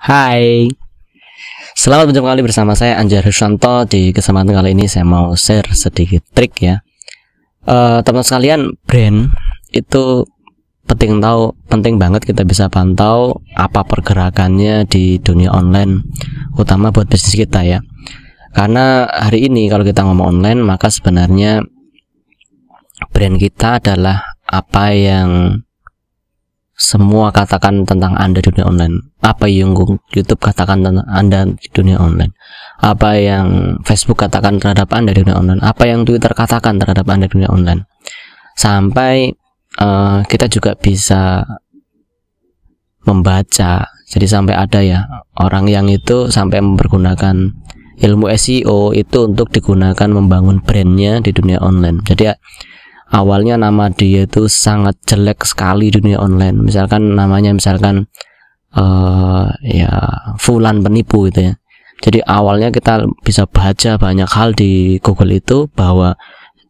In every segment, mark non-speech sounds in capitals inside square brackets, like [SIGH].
Hai Selamat berjumpa kembali bersama saya Anjar Hushanto Di kesempatan kali ini saya mau share sedikit trik ya teman eh, Teman-teman sekalian brand itu penting tahu penting banget kita bisa pantau apa pergerakannya di dunia online utama buat bisnis kita ya karena hari ini kalau kita ngomong online maka sebenarnya brand kita adalah apa yang semua katakan tentang Anda di dunia online. Apa yang YouTube katakan tentang Anda di dunia online. Apa yang Facebook katakan terhadap Anda di dunia online. Apa yang Twitter katakan terhadap Anda di dunia online. Sampai uh, kita juga bisa membaca. Jadi sampai ada ya orang yang itu sampai mempergunakan ilmu SEO itu untuk digunakan membangun brandnya di dunia online. Jadi ya, awalnya nama dia itu sangat jelek sekali dunia online misalkan namanya misalkan uh, ya Fulan penipu gitu ya jadi awalnya kita bisa baca banyak hal di Google itu bahwa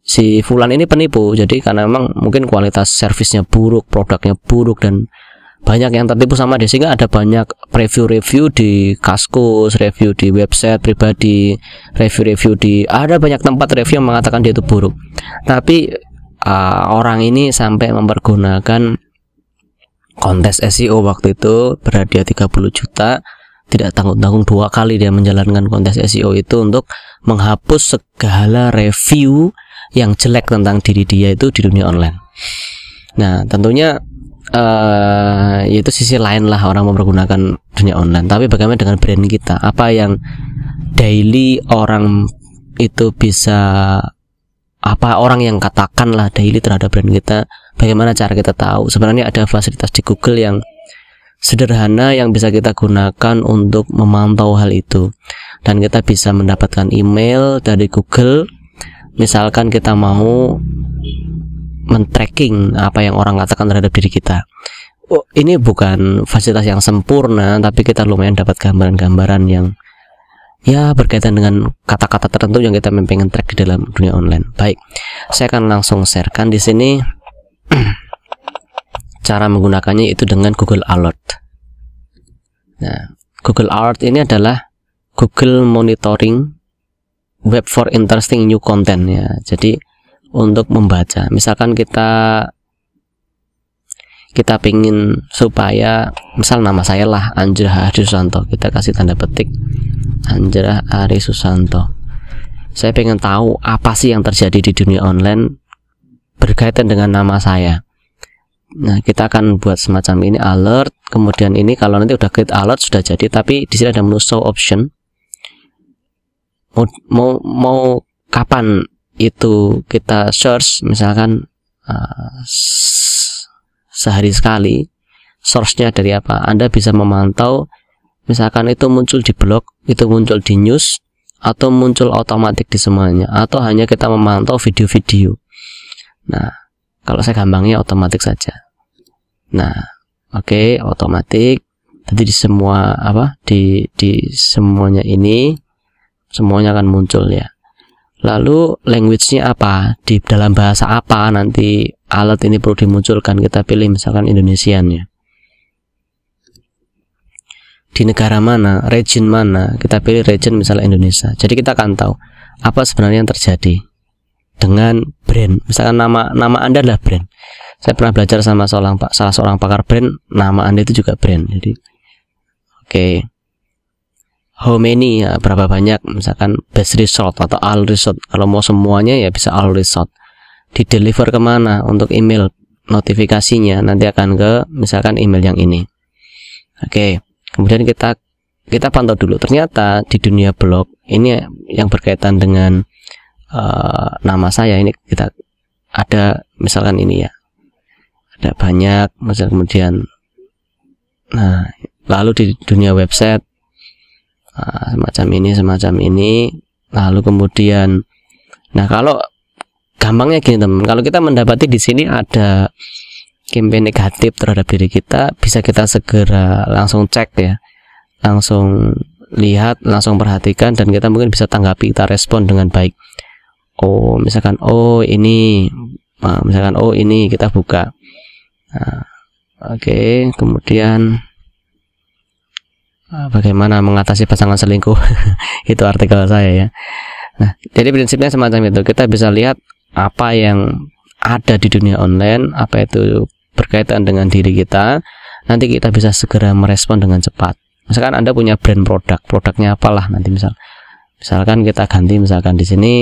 si Fulan ini penipu jadi karena memang mungkin kualitas servisnya buruk produknya buruk dan banyak yang tertipu sama dia sehingga ada banyak review-review di Kaskus, review di website pribadi, review-review di ada banyak tempat review yang mengatakan dia itu buruk. Tapi uh, orang ini sampai mempergunakan kontes SEO waktu itu berhadiah 30 juta tidak tanggung-tanggung dua kali dia menjalankan kontes SEO itu untuk menghapus segala review yang jelek tentang diri dia itu di dunia online. Nah, tentunya uh, itu sisi lain lah orang mempergunakan dunia online. Tapi bagaimana dengan brand kita? Apa yang daily orang itu bisa apa orang yang katakanlah daily terhadap brand kita bagaimana cara kita tahu sebenarnya ada fasilitas di Google yang sederhana yang bisa kita gunakan untuk memantau hal itu dan kita bisa mendapatkan email dari Google misalkan kita mau men-tracking apa yang orang katakan terhadap diri kita oh, ini bukan fasilitas yang sempurna tapi kita lumayan dapat gambaran-gambaran yang ya berkaitan dengan kata-kata tertentu yang kita pengen track di dalam dunia online. Baik, saya akan langsung sharekan di sini [CLEARS THROAT] cara menggunakannya itu dengan Google Alert. Nah, Google Alert ini adalah Google monitoring web for interesting new content ya. Jadi untuk membaca, misalkan kita kita pingin supaya misal nama saya lah Anjir Hadi Susanto kita kasih tanda petik Sanjarah Ari Susanto. Saya pengen tahu apa sih yang terjadi di dunia online berkaitan dengan nama saya. Nah, kita akan buat semacam ini alert. Kemudian ini kalau nanti udah create alert sudah jadi, tapi di sini ada menu show option. Mau mau, mau kapan itu kita search misalkan uh, sehari sekali source-nya dari apa Anda bisa memantau misalkan itu muncul di blog itu muncul di news atau muncul otomatis di semuanya atau hanya kita memantau video-video nah kalau saya gampangnya otomatis saja nah oke okay, otomatis jadi di semua apa di di semuanya ini semuanya akan muncul ya lalu language-nya apa di dalam bahasa apa nanti alat ini perlu dimunculkan kita pilih misalkan Indonesian ya di negara mana, region mana, kita pilih region misalnya Indonesia. Jadi kita akan tahu apa sebenarnya yang terjadi dengan brand. Misalkan nama nama Anda adalah brand. Saya pernah belajar sama seorang Pak salah seorang pakar brand, nama Anda itu juga brand. Jadi oke. Okay. How many ya, berapa banyak misalkan best resort atau all resort. Kalau mau semuanya ya bisa all resort. Di deliver kemana untuk email notifikasinya nanti akan ke misalkan email yang ini. Oke. Okay kemudian kita kita pantau dulu ternyata di dunia blog ini yang berkaitan dengan uh, nama saya ini kita ada misalkan ini ya ada banyak misal kemudian nah lalu di dunia website uh, semacam ini semacam ini lalu kemudian nah kalau gampangnya gini teman kalau kita mendapati di sini ada campaign negatif terhadap diri kita bisa kita segera langsung cek ya langsung lihat langsung perhatikan dan kita mungkin bisa tanggapi kita respon dengan baik oh misalkan oh ini nah, misalkan oh ini kita buka nah, oke okay, kemudian ah, bagaimana mengatasi pasangan selingkuh [LAUGHS] itu artikel saya ya nah jadi prinsipnya semacam itu kita bisa lihat apa yang ada di dunia online apa itu berkaitan dengan diri kita, nanti kita bisa segera merespon dengan cepat. Misalkan Anda punya brand produk, produknya apalah nanti misal. Misalkan kita ganti misalkan di sini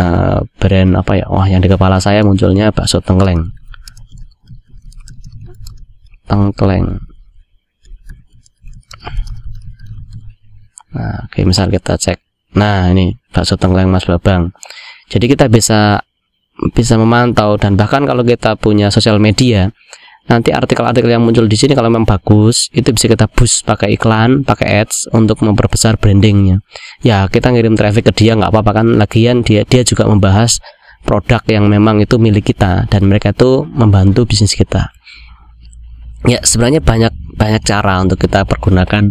uh, brand apa ya? Wah, yang di kepala saya munculnya bakso tengkleng. Tengkleng. Nah, oke misal kita cek. Nah, ini bakso tengkleng Mas Babang. Jadi kita bisa bisa memantau dan bahkan kalau kita punya sosial media, nanti artikel-artikel yang muncul di sini kalau memang bagus itu bisa kita boost pakai iklan pakai ads untuk memperbesar brandingnya ya kita ngirim traffic ke dia nggak apa-apa kan lagian dia dia juga membahas produk yang memang itu milik kita dan mereka itu membantu bisnis kita ya sebenarnya banyak banyak cara untuk kita pergunakan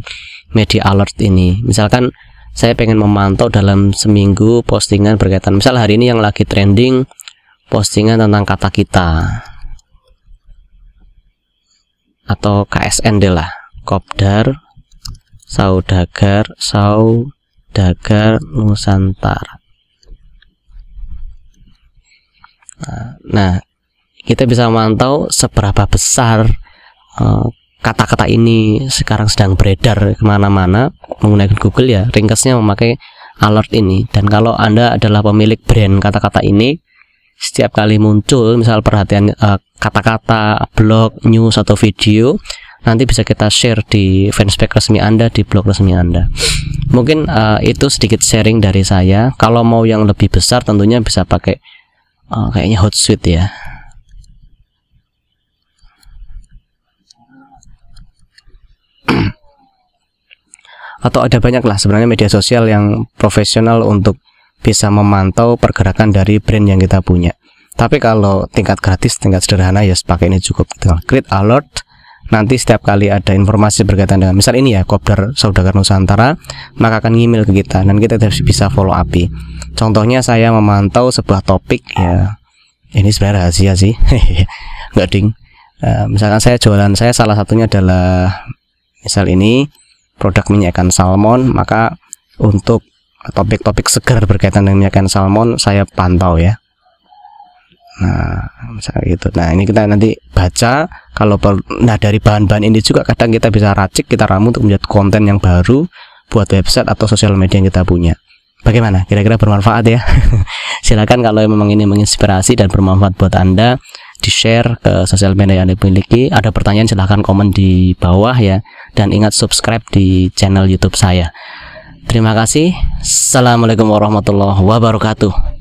media alert ini misalkan saya pengen memantau dalam seminggu postingan berkaitan misal hari ini yang lagi trending postingan tentang kata kita atau KSND lah Kopdar Saudagar Saudagar Nusantara nah kita bisa memantau seberapa besar eh, kata-kata uh, ini sekarang sedang beredar kemana-mana menggunakan Google ya ringkasnya memakai alert ini dan kalau anda adalah pemilik brand kata-kata ini setiap kali muncul misal perhatian uh, kata-kata, blog, news atau video nanti bisa kita share di fanspage resmi Anda di blog resmi Anda. Mungkin uh, itu sedikit sharing dari saya. Kalau mau yang lebih besar tentunya bisa pakai uh, kayaknya Hootsuite ya. [CLEARS THROAT] atau ada banyak lah sebenarnya media sosial yang profesional untuk bisa memantau pergerakan dari brand yang kita punya tapi kalau tingkat gratis tingkat sederhana ya pakai ini cukup tinggal create alert nanti setiap kali ada informasi berkaitan dengan misal ini ya kopdar saudagar nusantara maka akan email ke kita dan kita harus bisa follow up contohnya saya memantau sebuah topik ya ini sebenarnya rahasia sih [LAUGHS] nggak ding uh, misalkan saya jualan saya salah satunya adalah misal ini produk minyak ikan salmon maka untuk topik-topik segar berkaitan dengan minyak ikan salmon saya pantau ya Nah, misalnya gitu. Nah, ini kita nanti baca kalau per, nah dari bahan-bahan ini juga kadang kita bisa racik, kita ramu untuk membuat konten yang baru buat website atau sosial media yang kita punya. Bagaimana? Kira-kira bermanfaat ya? [LAUGHS] Silakan kalau memang ini menginspirasi dan bermanfaat buat Anda, di-share ke sosial media yang Anda Ada pertanyaan silahkan komen di bawah ya dan ingat subscribe di channel YouTube saya. Terima kasih. Assalamualaikum warahmatullahi wabarakatuh.